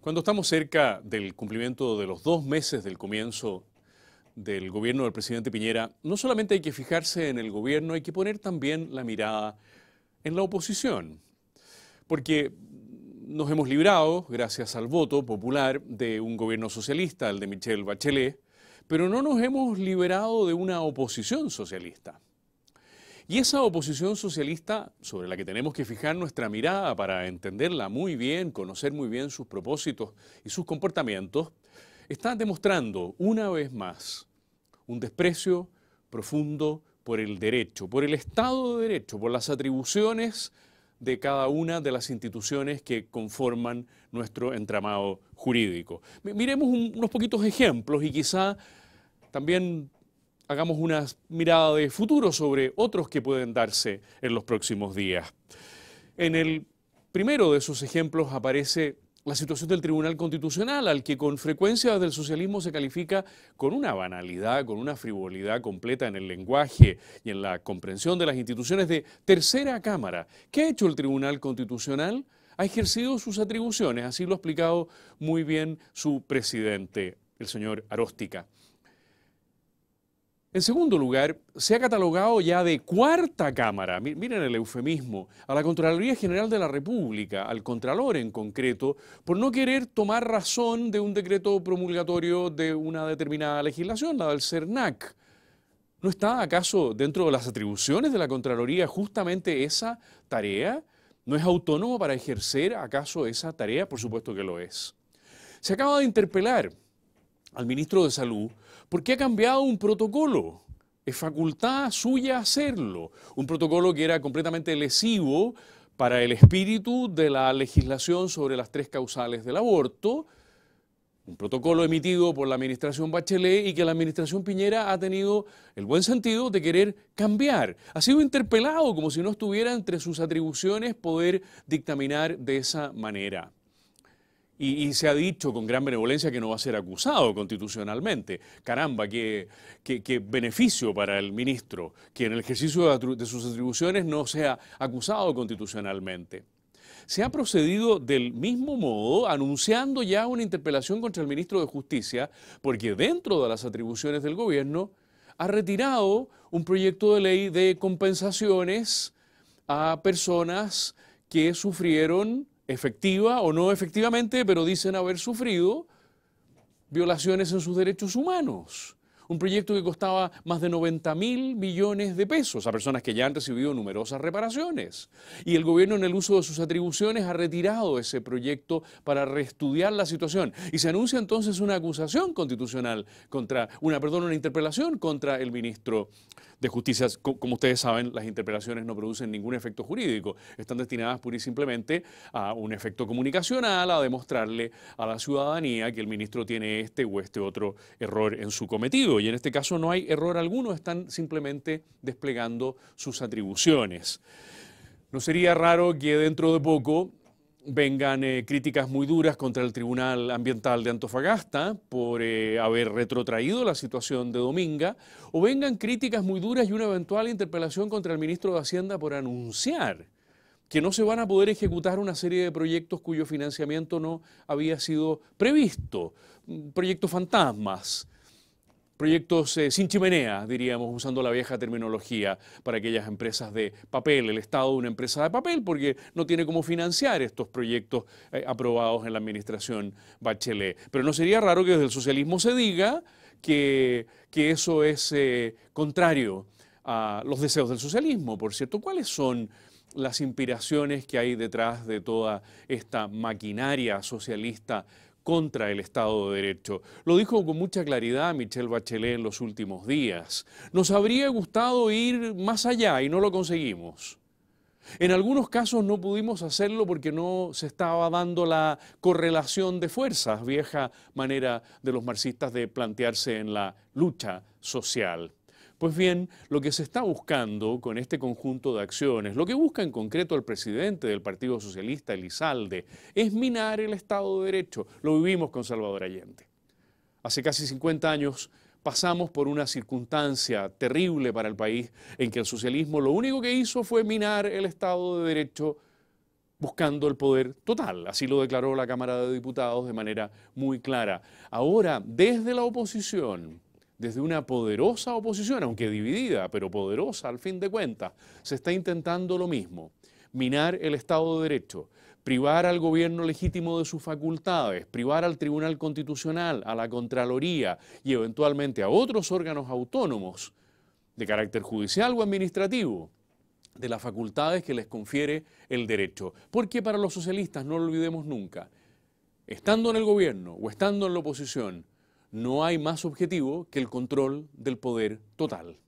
Cuando estamos cerca del cumplimiento de los dos meses del comienzo del gobierno del presidente Piñera, no solamente hay que fijarse en el gobierno, hay que poner también la mirada en la oposición, porque nos hemos librado, gracias al voto popular, de un gobierno socialista, el de Michel Bachelet, pero no nos hemos liberado de una oposición socialista. Y esa oposición socialista sobre la que tenemos que fijar nuestra mirada para entenderla muy bien, conocer muy bien sus propósitos y sus comportamientos, está demostrando una vez más un desprecio profundo por el derecho, por el Estado de Derecho, por las atribuciones de cada una de las instituciones que conforman nuestro entramado jurídico. Miremos unos poquitos ejemplos y quizá también hagamos una mirada de futuro sobre otros que pueden darse en los próximos días. En el primero de esos ejemplos aparece la situación del Tribunal Constitucional, al que con frecuencia el socialismo se califica con una banalidad, con una frivolidad completa en el lenguaje y en la comprensión de las instituciones de tercera Cámara. ¿Qué ha hecho el Tribunal Constitucional? Ha ejercido sus atribuciones, así lo ha explicado muy bien su presidente, el señor Aróstica. En segundo lugar, se ha catalogado ya de cuarta Cámara, miren el eufemismo, a la Contraloría General de la República, al Contralor en concreto, por no querer tomar razón de un decreto promulgatorio de una determinada legislación, la del CERNAC. ¿No está acaso dentro de las atribuciones de la Contraloría justamente esa tarea? ¿No es autónomo para ejercer acaso esa tarea? Por supuesto que lo es. Se acaba de interpelar al ministro de Salud porque ha cambiado un protocolo. Es facultad suya hacerlo. Un protocolo que era completamente lesivo para el espíritu de la legislación sobre las tres causales del aborto, un protocolo emitido por la administración Bachelet y que la administración Piñera ha tenido el buen sentido de querer cambiar. Ha sido interpelado como si no estuviera entre sus atribuciones poder dictaminar de esa manera. Y, se ha dicho con gran benevolencia que no va a ser acusado constitucionalmente. Caramba, qué, qué, qué beneficio para el ministro que en el ejercicio de sus atribuciones no sea acusado constitucionalmente. Se ha procedido del mismo modo, anunciando ya una interpelación contra el ministro de Justicia, porque dentro de las atribuciones del gobierno ha retirado un proyecto de ley de compensaciones a personas que sufrieron efectiva o no efectivamente, pero dicen haber sufrido violaciones en sus derechos humanos un proyecto que costaba más de 90 mil millones de pesos a personas que ya han recibido numerosas reparaciones. Y el gobierno en el uso de sus atribuciones ha retirado ese proyecto para reestudiar la situación. Y se anuncia entonces una acusación constitucional contra, una, perdón, una interpelación contra el ministro de Justicia. Como ustedes saben, las interpelaciones no producen ningún efecto jurídico, están destinadas pura y simplemente a un efecto comunicacional, a demostrarle a la ciudadanía que el ministro tiene este o este otro error en su cometido y en este caso no hay error alguno, están simplemente desplegando sus atribuciones. No sería raro que dentro de poco vengan eh, críticas muy duras contra el Tribunal Ambiental de Antofagasta por eh, haber retrotraído la situación de Dominga, o vengan críticas muy duras y una eventual interpelación contra el ministro de Hacienda por anunciar que no se van a poder ejecutar una serie de proyectos cuyo financiamiento no había sido previsto, mm, proyectos fantasmas proyectos eh, sin chimenea, diríamos, usando la vieja terminología, para aquellas empresas de papel, el Estado de una empresa de papel, porque no tiene cómo financiar estos proyectos eh, aprobados en la administración Bachelet. Pero no sería raro que desde el socialismo se diga que, eso es eh, contrario a los deseos del socialismo, por cierto. ¿Cuáles son las inspiraciones que hay detrás de toda esta maquinaria socialista contra el Estado de Derecho. Lo dijo con mucha claridad Michel Bachelet en los últimos días. Nos habría gustado ir más allá y no lo conseguimos. En algunos casos no pudimos hacerlo porque no se estaba dando la correlación de fuerzas, vieja manera de los marxistas de plantearse en la lucha social. Pues bien, lo que se está buscando con este conjunto de acciones, lo que busca en concreto el presidente del Partido Socialista, Elizalde, es minar el Estado de Derecho. Lo vivimos con Salvador Allende. Hace casi 50 años pasamos por una circunstancia terrible para el país en que el socialismo lo único que hizo fue minar el Estado de Derecho buscando el poder total. Así lo declaró la Cámara de Diputados de manera muy clara. Ahora, desde la oposición, desde una poderosa oposición, aunque dividida, pero poderosa al fin de cuentas, se está intentando lo mismo, minar el Estado de Derecho, privar al gobierno legítimo de sus facultades, privar al Tribunal Constitucional, a la Contraloría y eventualmente a otros órganos autónomos de carácter judicial o administrativo de las facultades que les confiere el derecho. Porque para los socialistas, no lo olvidemos nunca, estando en el gobierno o estando en la oposición, no hay más objetivo que el control del poder total.